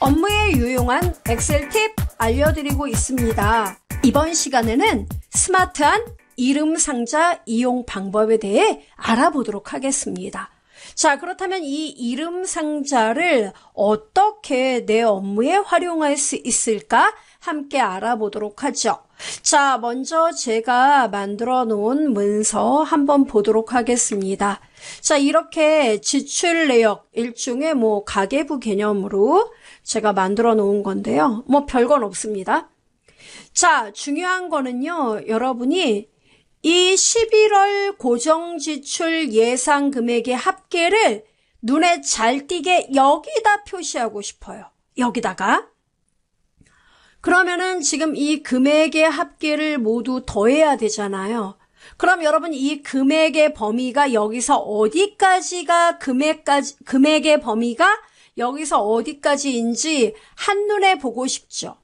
업무에 유용한 엑셀 팁 알려드리고 있습니다. 이번 시간에는 스마트한 이름 상자 이용 방법에 대해 알아보도록 하겠습니다. 자, 그렇다면 이 이름 상자를 어떻게 내 업무에 활용할 수 있을까? 함께 알아보도록 하죠. 자, 먼저 제가 만들어 놓은 문서 한번 보도록 하겠습니다. 자, 이렇게 지출 내역, 일종의 뭐 가계부 개념으로 제가 만들어 놓은 건데요. 뭐 별건 없습니다. 자, 중요한 거는요. 여러분이 이 11월 고정지출 예상 금액의 합계를 눈에 잘 띄게 여기다 표시하고 싶어요. 여기다가. 그러면은 지금 이 금액의 합계를 모두 더해야 되잖아요. 그럼 여러분 이 금액의 범위가 여기서 어디까지가 금액까지 금액의 범위가 여기서 어디까지인지 한눈에 보고 싶죠.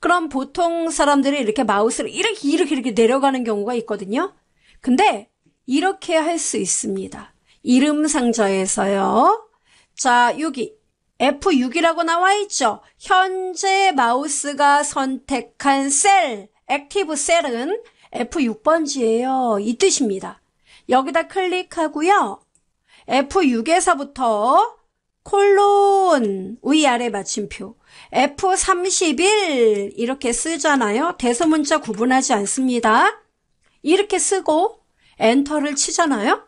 그럼 보통 사람들이 이렇게 마우스를 이렇게 이렇게 이렇게 내려가는 경우가 있거든요. 근데 이렇게 할 수 있습니다. 이름 상자에서요. 자, 여기 F6이라고 나와 있죠. 현재 마우스가 선택한 셀, 액티브 셀은 F6번지예요. 이 뜻입니다. 여기다 클릭하고요. F6에서부터 콜론 위아래 마침표 F31 이렇게 쓰잖아요. 대서문자 구분하지 않습니다. 이렇게 쓰고 엔터를 치잖아요.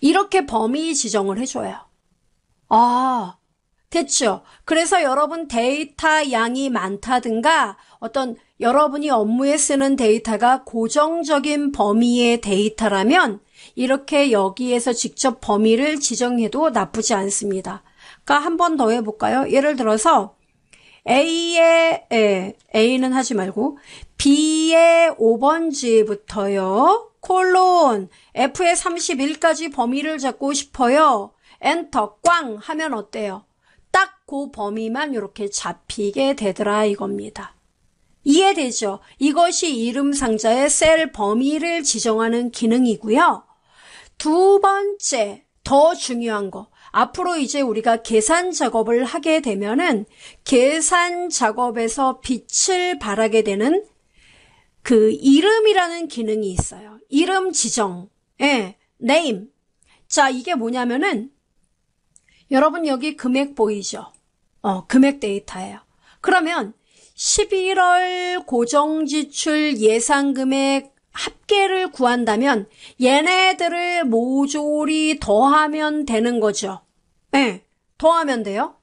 이렇게 범위 지정을 해줘요. 아, 됐죠? 그래서 여러분 데이터 양이 많다든가 어떤 여러분이 업무에 쓰는 데이터가 고정적인 범위의 데이터라면 이렇게 여기에서 직접 범위를 지정해도 나쁘지 않습니다. 그러니까 한 번 더 해볼까요? 예를 들어서 A의 예, A는 하지 말고 B의 5번지부터요. 콜론 F의 31까지 범위를 잡고 싶어요. 엔터 꽝 하면 어때요? 딱 그 범위만 이렇게 잡히게 되더라 이겁니다. 이해되죠? 이것이 이름 상자의 셀 범위를 지정하는 기능이고요. 두 번째, 더 중요한 거. 앞으로 이제 우리가 계산 작업을 하게 되면은 계산 작업에서 빛을 발하게 되는 그 이름이라는 기능이 있어요. 이름 지정. 예, name. 자, 이게 뭐냐면은 여러분 여기 금액 보이죠? 어, 금액 데이터예요. 그러면 11월 고정지출 예상 금액 합계를 구한다면 얘네들을 모조리 더하면 되는 거죠. 네, 더하면 돼요.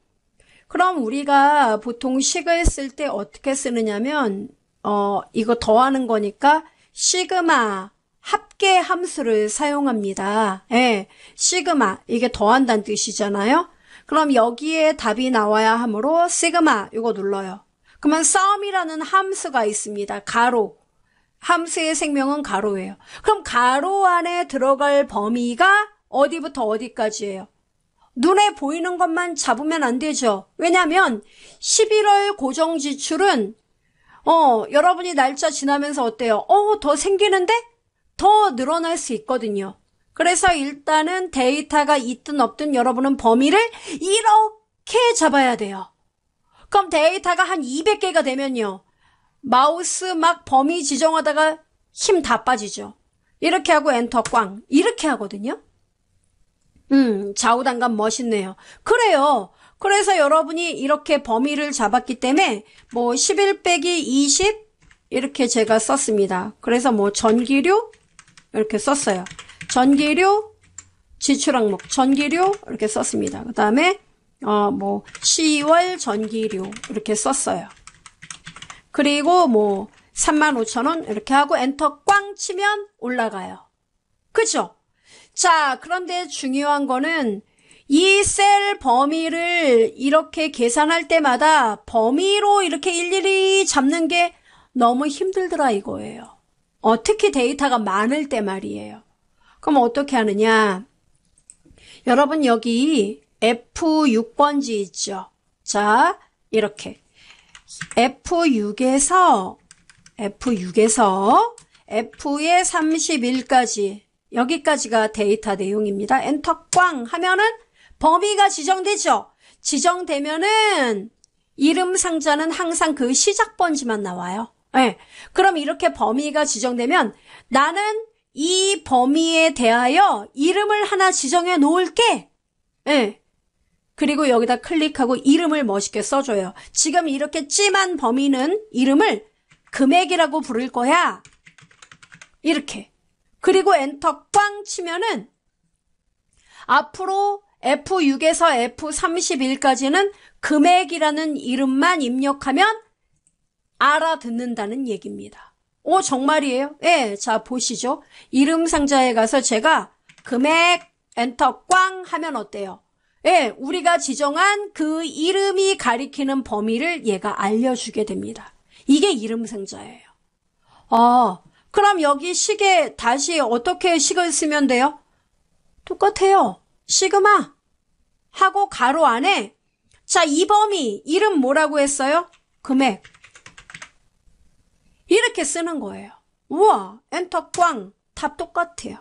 그럼 우리가 보통 식을 쓸 때 어떻게 쓰느냐면 어 이거 더하는 거니까 시그마 합계 함수를 사용합니다. 네, 시그마 이게 더한다는 뜻이잖아요. 그럼 여기에 답이 나와야 하므로 시그마 이거 눌러요. 그러면 썸이라는 함수가 있습니다. 가로 함수의 생명은 가로예요. 그럼 가로 안에 들어갈 범위가 어디부터 어디까지예요? 눈에 보이는 것만 잡으면 안 되죠. 왜냐하면 11월 고정 지출은 어 여러분이 날짜 지나면서 어때요? 어더 생기는데 더 늘어날 수 있거든요. 그래서 일단은 데이터가 있든 없든 여러분은 범위를 이렇게 잡아야 돼요. 그럼 데이터가 한 200개가 되면요. 마우스 막 범위 지정하다가 힘 다 빠지죠. 이렇게 하고 엔터 꽝 이렇게 하거든요. 음 좌우단감 멋있네요. 그래요. 그래서 여러분이 이렇게 범위를 잡았기 때문에 뭐11 빼기 20 이렇게 제가 썼습니다. 그래서 뭐 전기료 이렇게 썼어요. 전기료 지출 항목 전기료 이렇게 썼습니다. 그 다음에 어뭐 10월 전기료 이렇게 썼어요. 그리고 뭐 35,000원 이렇게 하고 엔터 꽝 치면 올라가요. 그죠? 자, 그런데 중요한 거는 이 셀 범위를 이렇게 계산할 때마다 범위로 이렇게 일일이 잡는 게 너무 힘들더라 이거예요. 어, 특히 데이터가 많을 때 말이에요. 그럼 어떻게 하느냐? 여러분 여기 F6번지 있죠? 자, 이렇게 F6에서 F6에서 F의 31까지 여기까지가 데이터 내용입니다. 엔터 꽝 하면은 범위가 지정되죠. 지정되면은 이름 상자는 항상 그 시작 번지만 나와요. 네. 그럼 이렇게 범위가 지정되면 나는 이 범위에 대하여 이름을 하나 지정해 놓을게. 네. 그리고 여기다 클릭하고 이름을 멋있게 써줘요. 지금 이렇게 찜한 범인은 이름을 금액이라고 부를 거야. 이렇게. 그리고 엔터 꽝 치면은 앞으로 F6에서 F31까지는 금액이라는 이름만 입력하면 알아듣는다는 얘기입니다. 오, 정말이에요? 예, 자, 보시죠. 이름 상자에 가서 제가 금액 엔터 꽝 하면 어때요? 예, 우리가 지정한 그 이름이 가리키는 범위를 얘가 알려주게 됩니다. 이게 이름 상자예요. 아, 그럼 여기 식에 다시 어떻게 식을 쓰면 돼요? 똑같아요. 시그마 하고 가로 안에 자, 이 범위 이름 뭐라고 했어요? 금액 이렇게 쓰는 거예요. 우와, 엔터 꽝. 답 똑같아요.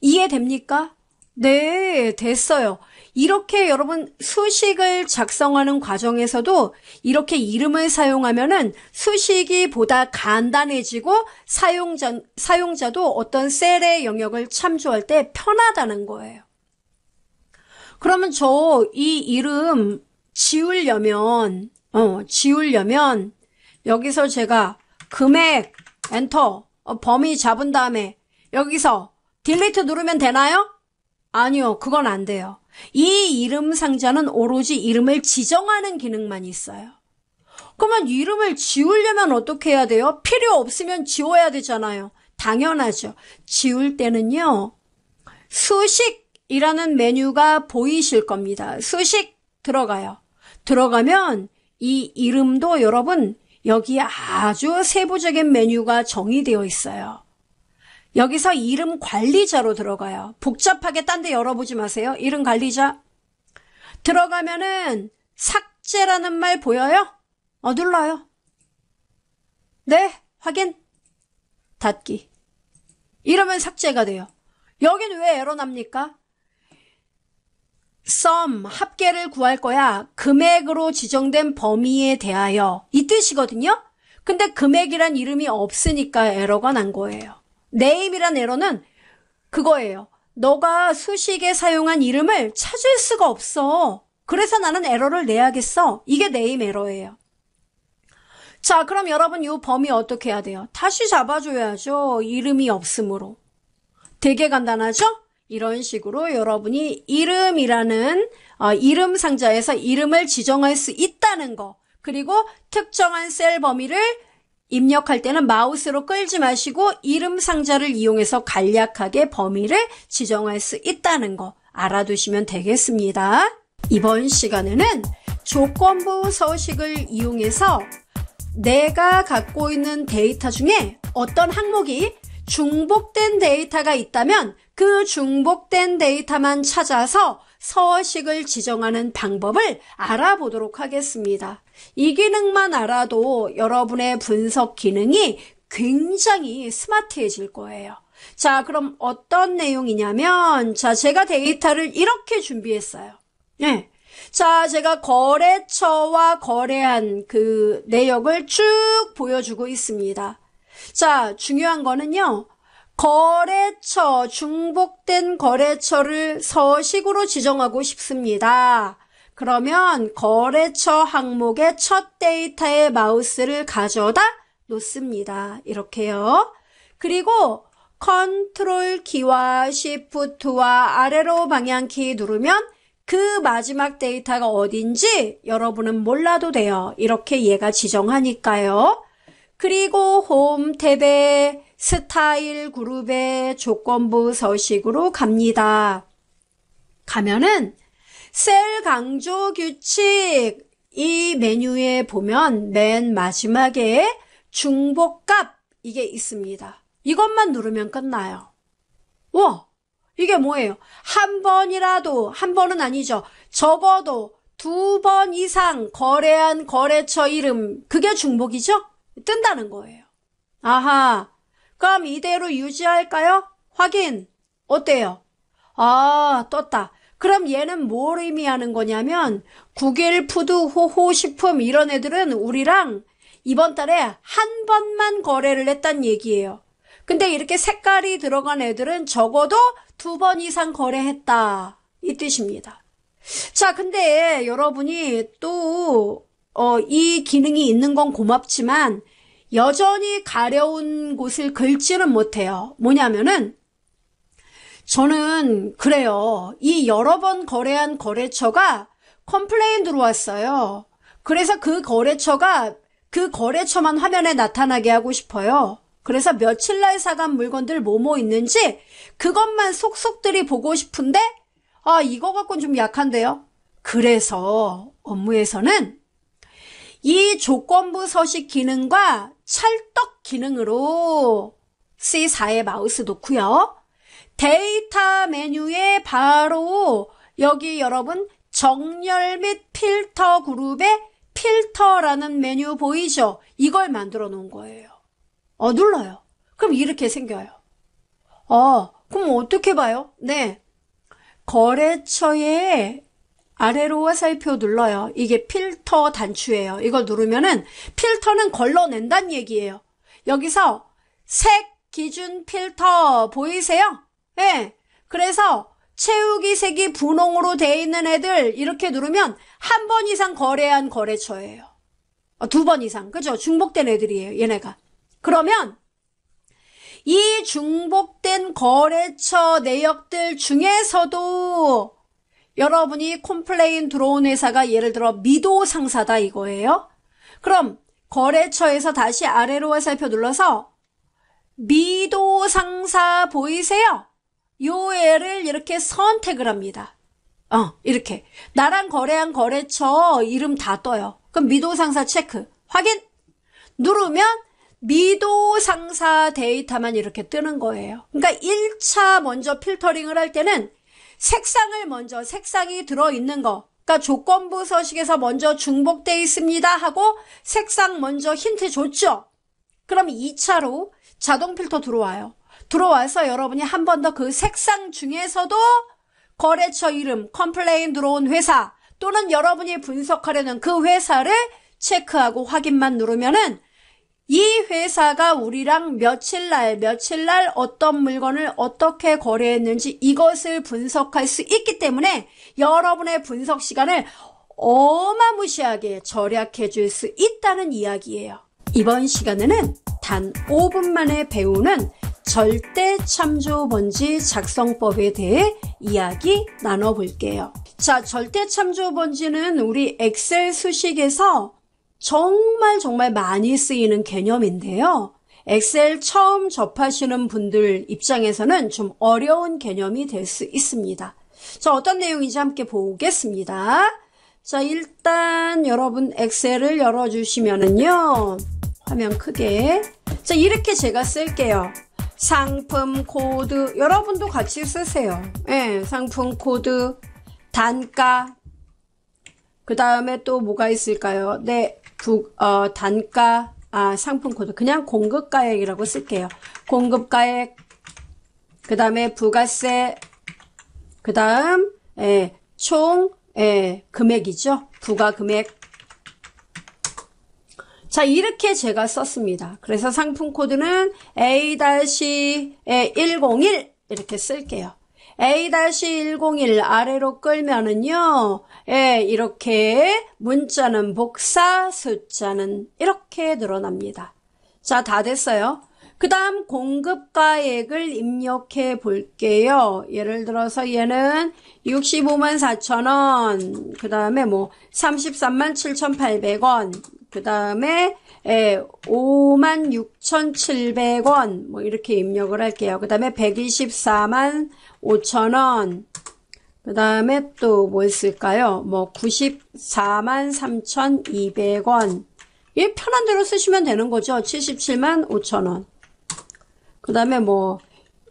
이해됩니까? 네, 됐어요. 이렇게 여러분 수식을 작성하는 과정에서도 이렇게 이름을 사용하면은 수식이 보다 간단해지고 사용자, 사용자도 어떤 셀의 영역을 참조할 때 편하다는 거예요. 그러면 저 이 이름 지우려면, 어, 지우려면 여기서 제가 금액 엔터 어, 범위 잡은 다음에 여기서 딜리트 누르면 되나요? 아니요, 그건 안 돼요. 이 이름 상자는 오로지 이름을 지정하는 기능만 있어요. 그러면 이름을 지우려면 어떻게 해야 돼요? 필요 없으면 지워야 되잖아요. 당연하죠. 지울 때는요, 수식이라는 메뉴가 보이실 겁니다. 수식 들어가요. 들어가면 이 이름도 여러분 여기 아주 세부적인 메뉴가 정의되어 있어요. 여기서 이름 관리자로 들어가요. 복잡하게 딴 데 열어보지 마세요. 이름 관리자. 들어가면은 삭제라는 말 보여요? 어, 눌러요. 네, 확인. 닫기. 이러면 삭제가 돼요. 여긴 왜 에러 납니까? 썸, 합계를 구할 거야. 금액으로 지정된 범위에 대하여. 이 뜻이거든요? 근데 금액이란 이름이 없으니까 에러가 난 거예요. n 임이란 에러는 그거예요. 너가 수식에 사용한 이름을 찾을 수가 없어. 그래서 나는 에러를 내야겠어. 이게 n 임 에러예요. 자, 그럼 여러분 이 범위 어떻게 해야 돼요? 다시 잡아줘야죠. 이름이 없으므로. 되게 간단하죠? 이런 식으로 여러분이 이름이라는 어, 이름 상자에서 이름을 지정할 수 있다는 거 그리고 특정한 셀 범위를 입력할 때는 마우스로 끌지 마시고 이름 상자를 이용해서 간략하게 범위를 지정할 수 있다는 거 알아두시면 되겠습니다. 이번 시간에는 조건부 서식을 이용해서 내가 갖고 있는 데이터 중에 어떤 항목이 중복된 데이터가 있다면 그 중복된 데이터만 찾아서 서식을 지정하는 방법을 알아보도록 하겠습니다. 이 기능만 알아도 여러분의 분석 기능이 굉장히 스마트해질 거예요. 자, 그럼 어떤 내용이냐면, 자, 제가 데이터를 이렇게 준비했어요. 네. 자, 제가 거래처와 거래한 그 내역을 쭉 보여주고 있습니다. 자, 중요한 거는요, 거래처, 중복된 거래처를 서식으로 지정하고 싶습니다. 그러면 거래처 항목의 첫 데이터의 마우스를 가져다 놓습니다. 이렇게요. 그리고 컨트롤 키와 시프트와 아래로 방향키 누르면 그 마지막 데이터가 어딘지 여러분은 몰라도 돼요. 이렇게 얘가 지정하니까요. 그리고 홈 탭에 스타일 그룹의 조건부 서식으로 갑니다. 가면은 셀 강조 규칙 이 메뉴에 보면 맨 마지막에 중복값 이게 있습니다. 이것만 누르면 끝나요. 와 이게 뭐예요? 한 번이라도 한 번은 아니죠. 적어도 두 번 이상 거래한 거래처 이름 그게 중복이죠? 뜬다는 거예요. 아하 그럼 이대로 유지할까요? 확인. 어때요? 아, 떴다. 그럼 얘는 뭘 의미하는 거냐면 국일, 푸드, 호호, 식품 이런 애들은 우리랑 이번 달에 한 번만 거래를 했단 얘기예요. 근데 이렇게 색깔이 들어간 애들은 적어도 두 번 이상 거래했다. 이 뜻입니다. 자, 근데 여러분이 또, 어, 이 기능이 있는 건 고맙지만 여전히 가려운 곳을 긁지는 못해요. 뭐냐면은 저는 그래요. 이 여러 번 거래한 거래처가 컴플레인 들어왔어요. 그래서 그 거래처가 그 거래처만 화면에 나타나게 하고 싶어요. 그래서 며칠 날 사간 물건들 뭐뭐 있는지 그것만 속속들이 보고 싶은데 아 이거 갖고는 좀 약한데요. 그래서 업무에서는 이 조건부 서식 기능과 찰떡 기능으로 c 4의 마우스 놓고요. 데이터 메뉴에 바로 여기 여러분 정렬 및 필터 그룹의 필터라는 메뉴 보이죠? 이걸 만들어 놓은 거예요. 어, 눌러요. 그럼 이렇게 생겨요. 어, 그럼 어떻게 봐요? 네. 거래처에 아래로 화살표 눌러요. 이게 필터 단추예요. 이걸 누르면은 필터는 걸러낸다는 얘기예요. 여기서 색 기준 필터 보이세요? 예. 네. 그래서 채우기 색이 분홍으로 되어 있는 애들 이렇게 누르면 한 번 이상 거래한 거래처예요. 어, 두번 이상. 그죠? 중복된 애들이에요. 얘네가. 그러면 이 중복된 거래처 내역들 중에서도 여러분이 콤플레인 들어온 회사가 예를 들어 미도 상사다 이거예요. 그럼 거래처에서 다시 아래로 화살표 눌러서 미도 상사 보이세요? 요 애를 이렇게 선택을 합니다. 어, 이렇게. 나랑 거래한 거래처 이름 다 떠요. 그럼 미도 상사 체크. 확인! 누르면 미도 상사 데이터만 이렇게 뜨는 거예요. 그러니까 1차 먼저 필터링을 할 때는 색상을 먼저 색상이 들어있는 거 그러니까 조건부 서식에서 먼저 중복되어 있습니다 하고 색상 먼저 힌트 줬죠. 그럼 2차로 자동 필터 들어와요. 들어와서 여러분이 한 번 더 그 색상 중에서도 거래처 이름, 컴플레인 들어온 회사 또는 여러분이 분석하려는 그 회사를 체크하고 확인만 누르면은 이 회사가 우리랑 며칠 날, 며칠 날 어떤 물건을 어떻게 거래했는지 이것을 분석할 수 있기 때문에 여러분의 분석 시간을 어마무시하게 절약해 줄 수 있다는 이야기예요. 이번 시간에는 단 5분 만에 배우는 절대 참조 번지 작성법에 대해 이야기 나눠볼게요. 자, 절대 참조 번지는 우리 엑셀 수식에서 정말 정말 많이 쓰이는 개념인데요. 엑셀 처음 접하시는 분들 입장에서는 좀 어려운 개념이 될 수 있습니다. 자, 어떤 내용인지 함께 보겠습니다. 자, 일단 여러분 엑셀을 열어주시면은요. 화면 크게. 자, 이렇게 제가 쓸게요. 상품 코드 여러분도 같이 쓰세요. 예, 네, 상품 코드 단가 그 다음에 또 뭐가 있을까요? 네, 부, 어, 단가 아, 상품 코드 그냥 공급 가액이라고 쓸게요. 공급 가액 그 다음에 부가세 그 다음 예, 총 예, 금액이죠. 부가 금액 자 이렇게 제가 썼습니다. 그래서 상품 코드는 A-101 이렇게 쓸게요. A-101 아래로 끌면은요, 예, 이렇게 문자는 복사, 숫자는 이렇게 늘어납니다. 자, 다 됐어요. 그 다음 공급가액을 입력해 볼게요. 예를 들어서 얘는 6 5 0 0 0원그 다음에 뭐 33만 7,800원, 그 다음에 56,700원 예, 뭐 이렇게 입력을 할게요. 그 다음에 1 2 4 5 0 0 0원그 다음에 또 뭐 있을까요? 뭐9 4 3,200원 예, 편한 대로 쓰시면 되는 거죠. 7 7 5 0 0 0원그 다음에 뭐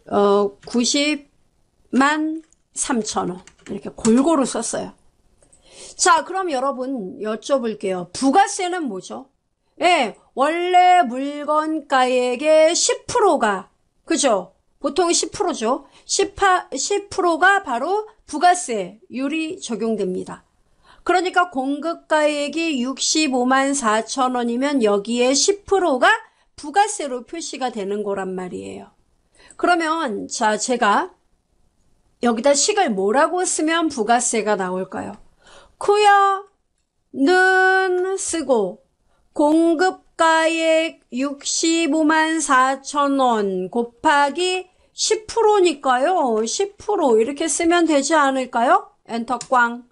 어, 90만 3천원 이렇게 골고루 썼어요. 자, 그럼 여러분 여쭤볼게요. 부가세는 뭐죠? 예, 원래 물건가액의 10%가, 그죠? 보통 10%죠. 1 0가 바로 부가세율이 적용됩니다. 그러니까 공급가액이 65만 4천 원이면 여기에 10%가 부가세로 표시가 되는 거란 말이에요. 그러면 자 제가 여기다 식을 뭐라고 쓰면 부가세가 나올까요? 쿠야는 쓰고 공급가액 65만 4천원 곱하기 10%니까요. 10% 이렇게 쓰면 되지 않을까요? 엔터 꽝.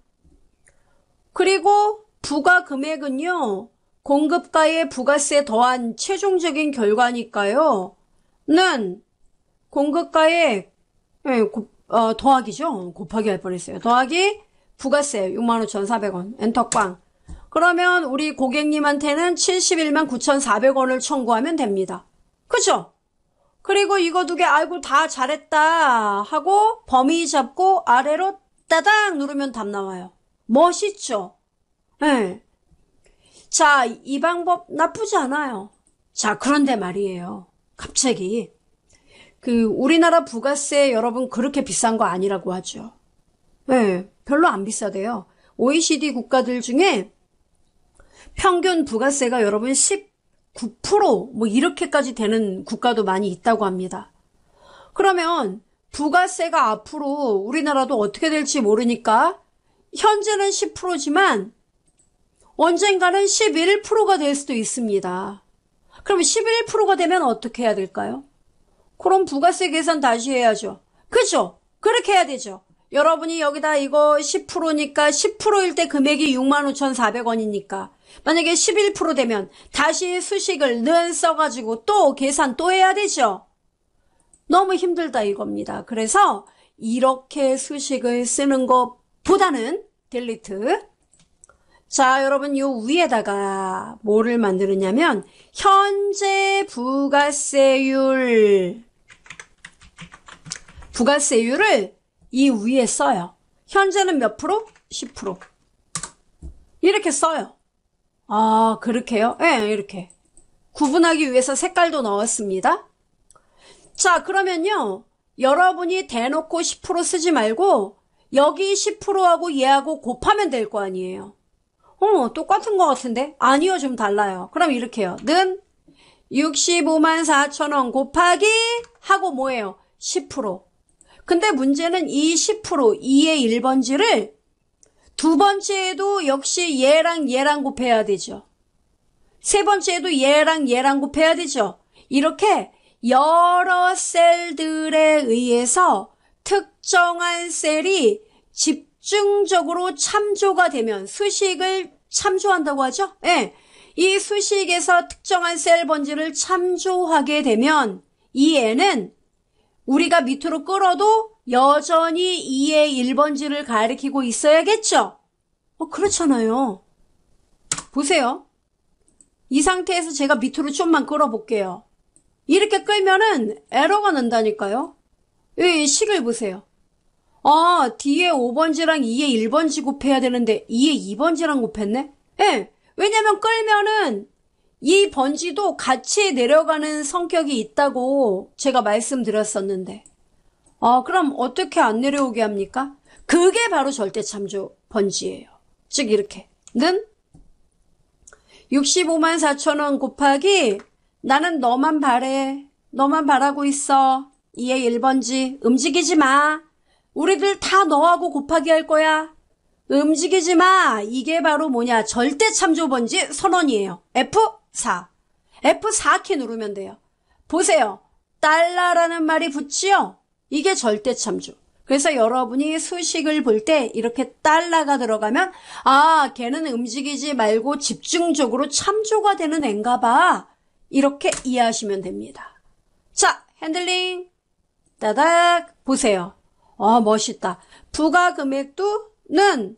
그리고 부가 금액은요. 공급가의 부가세 더한 최종적인 결과니까요. 는공급가의 네, 예, 곱, 어, 더하기죠. 곱하기 할 뻔했어요. 더하기 부가세 65,400원 엔터 꽝 그러면 우리 고객님한테는 71만 9,400원을 청구하면 됩니다. 그죠 그리고 이거 두 개 아이고 다 잘했다 하고 범위 잡고 아래로 따닥 누르면 답 나와요. 멋있죠? 네. 자, 이 방법 나쁘지 않아요. 자, 그런데 말이에요. 갑자기 그 우리나라 부가세 여러분 그렇게 비싼 거 아니라고 하죠. 네. 별로 안 비싸대요. OECD 국가들 중에 평균 부가세가 여러분 19%뭐 이렇게까지 되는 국가도 많이 있다고 합니다. 그러면 부가세가 앞으로 우리나라도 어떻게 될지 모르니까 현재는 10%지만 언젠가는 11%가 될 수도 있습니다. 그럼 11%가 되면 어떻게 해야 될까요? 그럼 부가세 계산 다시 해야죠. 그죠? 그렇게 해야 되죠. 여러분이 여기다 이거 10%니까 10%일 때 금액이 65,400원이니까 만약에 11% 되면 다시 수식을 는 써가지고 또 계산 또 해야 되죠. 너무 힘들다 이겁니다. 그래서 이렇게 수식을 쓰는 것보다는 델리트 자 여러분 요 위에다가 뭐를 만드느냐면 현재 부가세율 부가세율을 이 위에 써요. 현재는 몇 프로? 10%. 이렇게 써요. 아, 그렇게요? 예, 네, 이렇게. 구분하기 위해서 색깔도 넣었습니다. 자, 그러면요. 여러분이 대놓고 10% 쓰지 말고 여기 10%하고 얘하고 곱하면 될 거 아니에요. 어, 똑같은 것 같은데? 아니요, 좀 달라요. 그럼 이렇게요. 는 65만 4천원 곱하기 하고 뭐예요? 10%. 근데 문제는 이 10%, 2의 1번지를 두 번째에도 역시 얘랑 얘랑 곱해야 되죠. 세 번째에도 얘랑 얘랑 곱해야 되죠. 이렇게 여러 셀들에 의해서 특정한 셀이 집중적으로 참조가 되면 수식을 참조한다고 하죠. 예. 네. 이 수식에서 특정한 셀 번지를 참조하게 되면 이 애는 우리가 밑으로 끌어도 여전히 2의 1번지를 가리키고 있어야겠죠? 어, 그렇잖아요. 보세요. 이 상태에서 제가 밑으로 좀만 끌어볼게요. 이렇게 끌면은 에러가 난다니까요. 이 예, 식을 예, 보세요. 아, D에 5번지랑 2의 1번지 곱해야 되는데 2의 2번지랑 곱했네? 예, 왜냐면 끌면은 이 번지도 같이 내려가는 성격이 있다고 제가 말씀드렸었는데 아 그럼 어떻게 안 내려오게 합니까? 그게 바로 절대참조 번지예요. 즉 이렇게 는 65만 4천원 곱하기 나는 너만 바래 너만 바라고 있어 이에 1번지 움직이지 마 우리들 다 너하고 곱하기 할 거야 움직이지 마 이게 바로 뭐냐 절대참조 번지 선언이에요 F 4. F4키 누르면 돼요. 보세요. 달러라는 말이 붙지요? 이게 절대 참조. 그래서 여러분이 수식을 볼 때 이렇게 달러가 들어가면 아 걔는 움직이지 말고 집중적으로 참조가 되는 앤가 봐. 이렇게 이해하시면 됩니다. 자 핸들링 따닥 보세요. 아 멋있다. 부가 금액도는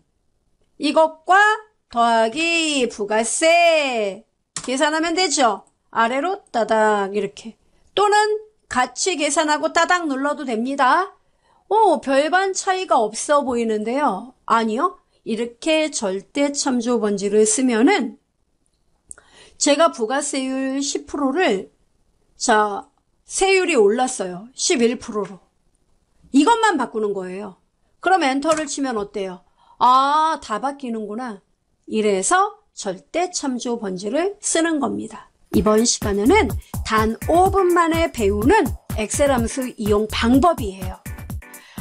이것과 더하기 부가세 계산하면 되죠. 아래로 따닥 이렇게. 또는 같이 계산하고 따닥 눌러도 됩니다. 오, 어, 별반 차이가 없어 보이는데요. 아니요. 이렇게 절대 참조 번지를 쓰면은 제가 부가세율 10%를 자, 세율이 올랐어요. 11%로. 이것만 바꾸는 거예요. 그럼 엔터를 치면 어때요? 아, 다 바뀌는구나. 이래서 절대 참조 번지를 쓰는 겁니다. 이번 시간에는 단 5분 만에 배우는 엑셀 함수 이용 방법이에요.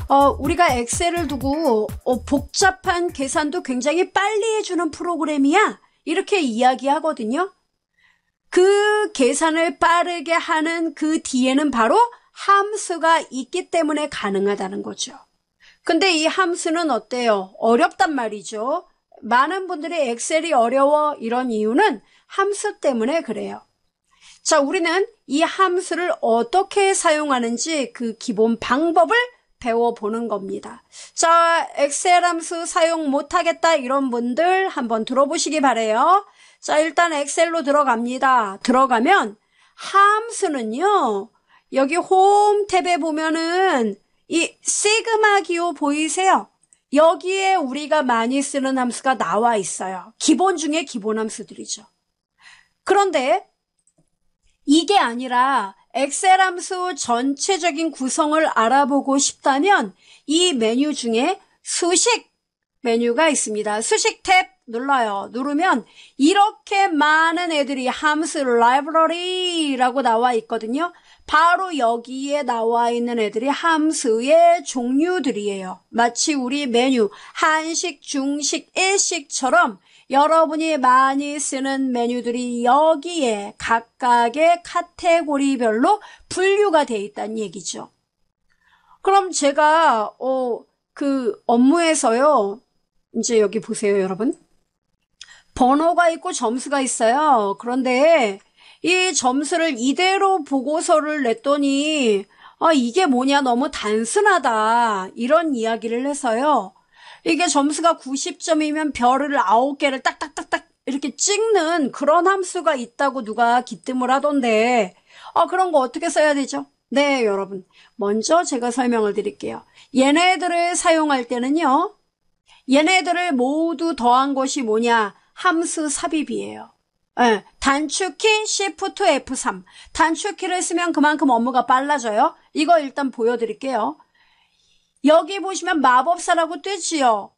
어, 우리가 엑셀을 두고 어, 복잡한 계산도 굉장히 빨리 해주는 프로그램이야 이렇게 이야기하거든요. 그 계산을 빠르게 하는 그 뒤에는 바로 함수가 있기 때문에 가능하다는 거죠. 근데 이 함수는 어때요? 어렵단 말이죠. 많은 분들이 엑셀이 어려워 이런 이유는 함수 때문에 그래요. 자, 우리는 이 함수를 어떻게 사용하는지 그 기본 방법을 배워보는 겁니다. 자, 엑셀 함수 사용 못하겠다 이런 분들 한번 들어보시기 바래요. 자, 일단 엑셀로 들어갑니다. 들어가면 함수는요. 여기 홈 탭에 보면은 이 시그마 기호 보이세요? 여기에 우리가 많이 쓰는 함수가 나와 있어요. 기본 중에 기본 함수들이죠. 그런데 이게 아니라 엑셀 함수 전체적인 구성을 알아보고 싶다면 이 메뉴 중에 수식 메뉴가 있습니다. 수식 탭 눌러요. 누르면 이렇게 많은 애들이 함수 라이브러리라고 나와 있거든요. 바로 여기에 나와 있는 애들이 함수의 종류들이에요. 마치 우리 메뉴 한식, 중식, 일식처럼 여러분이 많이 쓰는 메뉴들이 여기에 각각의 카테고리별로 분류가 돼 있다는 얘기죠. 그럼 제가 어 그 업무에서요. 이제 여기 보세요, 여러분. 번호가 있고 점수가 있어요. 그런데 이 점수를 이대로 보고서를 냈더니 아, 이게 뭐냐 너무 단순하다 이런 이야기를 해서요. 이게 점수가 90점이면 별을 9개를 딱딱딱딱 이렇게 찍는 그런 함수가 있다고 누가 기뜸을 하던데 아, 그런 거 어떻게 써야 되죠? 네, 여러분. 먼저 제가 설명을 드릴게요. 얘네들을 사용할 때는요. 얘네들을 모두 더한 것이 뭐냐? 함수 삽입이에요. 예, 단축키 Shift F3. 단축키를 쓰면 그만큼 업무가 빨라져요. 이거 일단 보여드릴게요. 여기 보시면 마법사라고 뜨지요.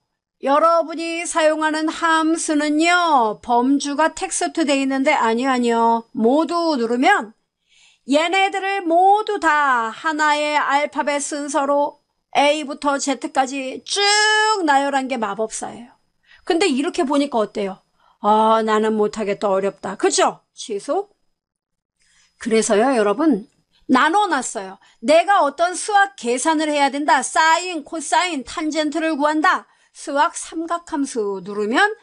여러분이 사용하는 함수는요. 범주가 텍스트 돼 있는데 아니요 아니요. 모두 누르면 얘네들을 모두 다 하나의 알파벳 순서로 A부터 Z까지 쭉 나열한 게 마법사예요. 근데 이렇게 보니까 어때요? 아, 나는 못하겠다. 어렵다. 그죠? 취소? 그래서요, 여러분. 나눠놨어요. 내가 어떤 수학 계산을 해야 된다. 사인, 코사인, 탄젠트를 구한다. 수학 삼각함수 누르면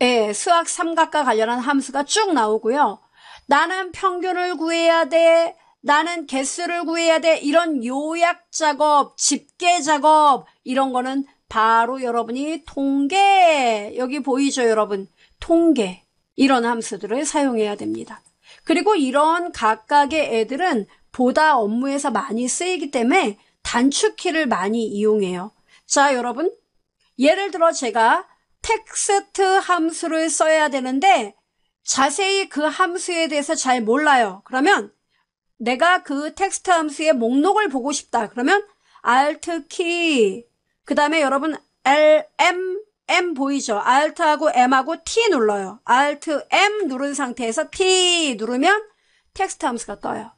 예, 수학 삼각과 관련한 함수가 쭉 나오고요. 나는 평균을 구해야 돼. 나는 개수를 구해야 돼. 이런 요약 작업, 집계 작업 이런 거는 바로 여러분이 통계 여기 보이죠, 여러분? 통계 이런 함수들을 사용해야 됩니다. 그리고 이런 각각의 애들은 보다 업무에서 많이 쓰이기 때문에 단축키를 많이 이용해요. 자, 여러분. 예를 들어 제가 텍스트 함수를 써야 되는데 자세히 그 함수에 대해서 잘 몰라요. 그러면 내가 그 텍스트 함수의 목록을 보고 싶다. 그러면 Alt 키, 그 다음에 여러분 LM M 보이죠? Alt하고 M하고 T 눌러요. Alt, M 누른 상태에서 T 누르면 텍스트 함수가 떠요.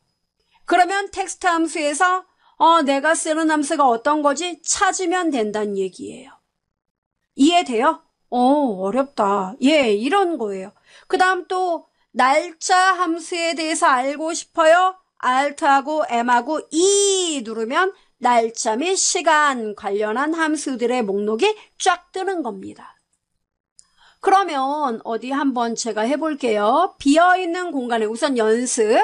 그러면 텍스트 함수에서 어, 내가 쓰는 함수가 어떤 거지? 찾으면 된다는 얘기예요. 이해돼요? 어, 어렵다. 예, 이런 거예요. 그 다음 또 날짜 함수에 대해서 알고 싶어요? Alt하고 M하고 E 누르면 날짜 및 시간 관련한 함수들의 목록이 쫙 뜨는 겁니다. 그러면 어디 한번 제가 해볼게요. 비어있는 공간에 우선 연습.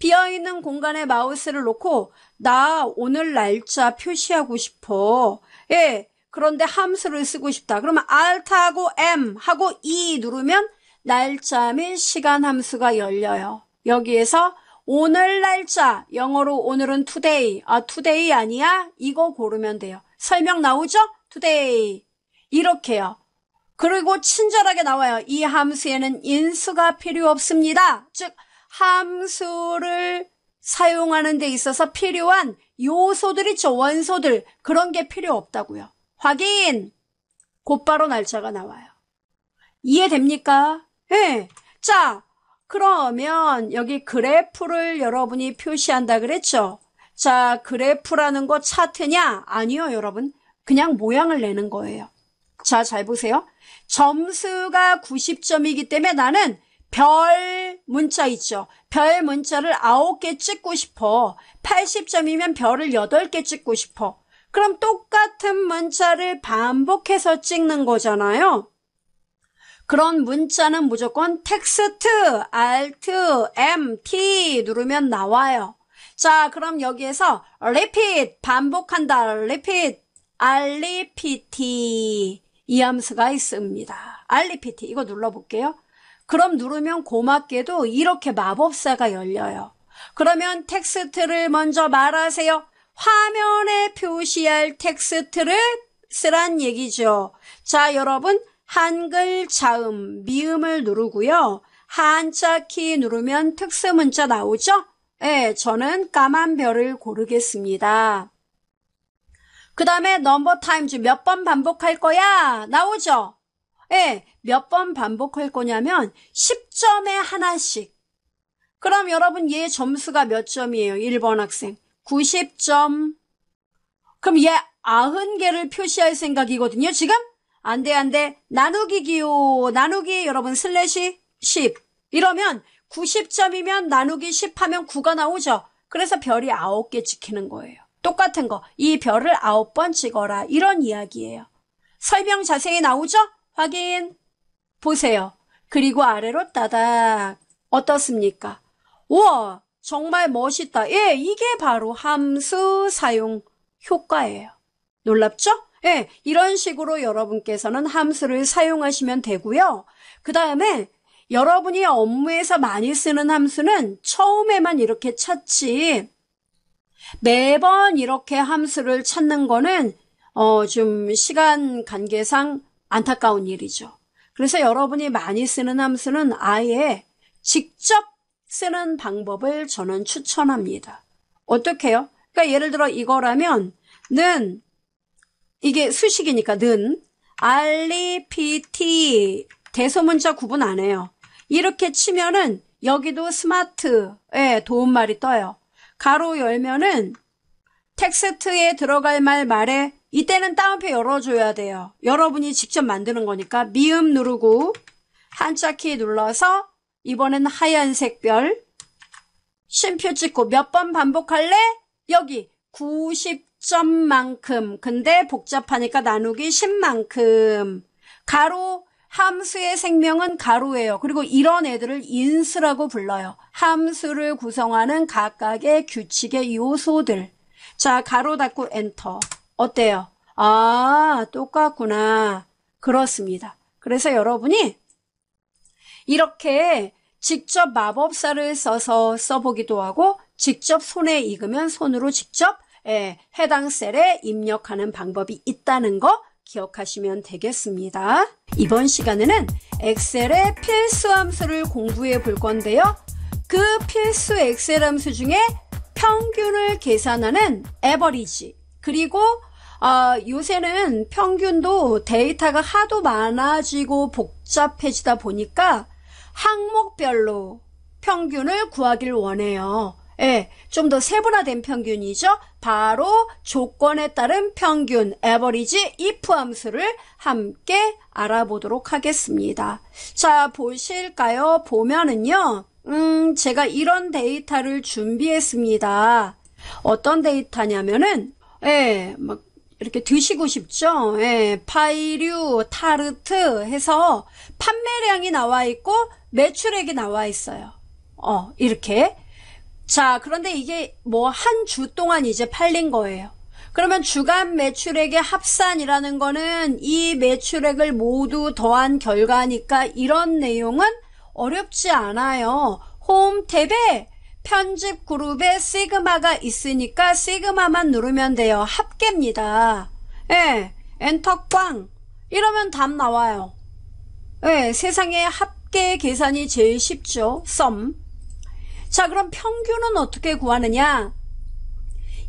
비어있는 공간에 마우스를 놓고 나 오늘 날짜 표시하고 싶어. 예. 그런데 함수를 쓰고 싶다. 그러면 Alt하고 M 하고 E 누르면 날짜 및 시간 함수가 열려요. 여기에서 오늘 날짜, 영어로 오늘은 today. 아, today 아니야? 이거 고르면 돼요. 설명 나오죠? today. 이렇게요. 그리고 친절하게 나와요. 이 함수에는 인수가 필요 없습니다. 즉, 함수를 사용하는 데 있어서 필요한 요소들 있죠. 원소들. 그런 게 필요 없다고요. 확인! 곧바로 날짜가 나와요. 이해됩니까? 예. 네. 자, 그러면 여기 그래프를 여러분이 표시한다 그랬죠? 자, 그래프라는 거 차트냐? 아니요, 여러분. 그냥 모양을 내는 거예요. 자, 잘 보세요. 점수가 90점이기 때문에 나는 별 문자 있죠. 별 문자를 9개 찍고 싶어. 80점이면 별을 8개 찍고 싶어. 그럼 똑같은 문자를 반복해서 찍는 거잖아요. 그런 문자는 무조건 텍스트, Alt, M, T 누르면 나와요. 자, 그럼 여기에서 repeat, 반복한다, repeat, 알리피티 이 함수가 있습니다. 알리피티 이거 눌러볼게요. 그럼 누르면 고맙게도 이렇게 마법사가 열려요. 그러면 텍스트를 먼저 말하세요. 화면에 표시할 텍스트를 쓰란 얘기죠. 자, 여러분 한글 자음, 미음을 누르고요. 한자 키 누르면 특수 문자 나오죠? 네, 저는 까만 별을 고르겠습니다. 그 다음에 넘버 타임즈 몇 번 반복할 거야? 나오죠? 네, 예, 몇 번 반복할 거냐면 10점에 하나씩. 그럼 여러분 얘 점수가 몇 점이에요? 1번 학생. 90점. 그럼 얘 90개를 표시할 생각이거든요, 지금? 안돼 안돼 나누기 기호 나누기 여러분 슬래시 10 이러면 90점이면 나누기 10 하면 9가 나오죠. 그래서 별이 9개 찍히는 거예요. 똑같은 거 이 별을 9번 찍어라 이런 이야기예요. 설명 자세히 나오죠? 확인 보세요. 그리고 아래로 따닥 어떻습니까? 우와 정말 멋있다. 예 이게 바로 함수 사용 효과예요. 놀랍죠? 예, 네, 이런 식으로 여러분께서는 함수를 사용하시면 되고요. 그 다음에 여러분이 업무에서 많이 쓰는 함수는 처음에만 이렇게 찾지 매번 이렇게 함수를 찾는 거는 어, 좀 시간 관계상 안타까운 일이죠. 그래서 여러분이 많이 쓰는 함수는 아예 직접 쓰는 방법을 저는 추천합니다. 어떻게요? 그러니까 예를 들어 이거라면 는 이게 수식이니까 는 알리피티 대소문자 구분 안 해요. 이렇게 치면은 여기도 스마트에 도움말이 떠요. 가로 열면은 텍스트에 들어갈 말 말에 이때는 따옴표 열어줘야 돼요. 여러분이 직접 만드는 거니까 미음 누르고 한자 키 눌러서 이번엔 하얀색 별 쉼표 찍고 몇 번 반복할래? 여기 90 점만큼 근데 복잡하니까 나누기 10만큼 가로 함수의 생명은 가로예요. 그리고 이런 애들을 인수라고 불러요. 함수를 구성하는 각각의 규칙의 요소들. 자, 가로 닫고 엔터. 어때요? 아, 똑같구나. 그렇습니다. 그래서 여러분이 이렇게 직접 마법사를 써서 써보기도 하고 직접 손에 익으면 손으로 직접 예, 해당 셀에 입력하는 방법이 있다는 거 기억하시면 되겠습니다. 이번 시간에는 엑셀의 필수 함수를 공부해 볼 건데요. 그 필수 엑셀 함수 중에 평균을 계산하는 에버리지 그리고 어, 요새는 평균도 데이터가 하도 많아지고 복잡해지다 보니까 항목별로 평균을 구하길 원해요. 예, 좀 더 세분화된 평균이죠. 바로 조건에 따른 평균, 에버리지 if 함수를 함께 알아보도록 하겠습니다. 자, 보실까요? 보면은요. 음, 제가 이런 데이터를 준비했습니다. 어떤 데이터냐면은 예, 막 이렇게 드시고 싶죠? 예, 파이류, 타르트 해서 판매량이 나와 있고 매출액이 나와 있어요. 어, 이렇게 자, 그런데 이게 뭐 한 주 동안 이제 팔린 거예요. 그러면 주간 매출액의 합산이라는 거는 이 매출액을 모두 더한 결과니까 이런 내용은 어렵지 않아요. 홈탭에 편집 그룹에 시그마가 있으니까 시그마만 누르면 돼요. 합계입니다. 예, 엔터 꽝 이러면 답 나와요. 예, 세상에 합계 계산이 제일 쉽죠. 썸. 자, 그럼 평균은 어떻게 구하느냐?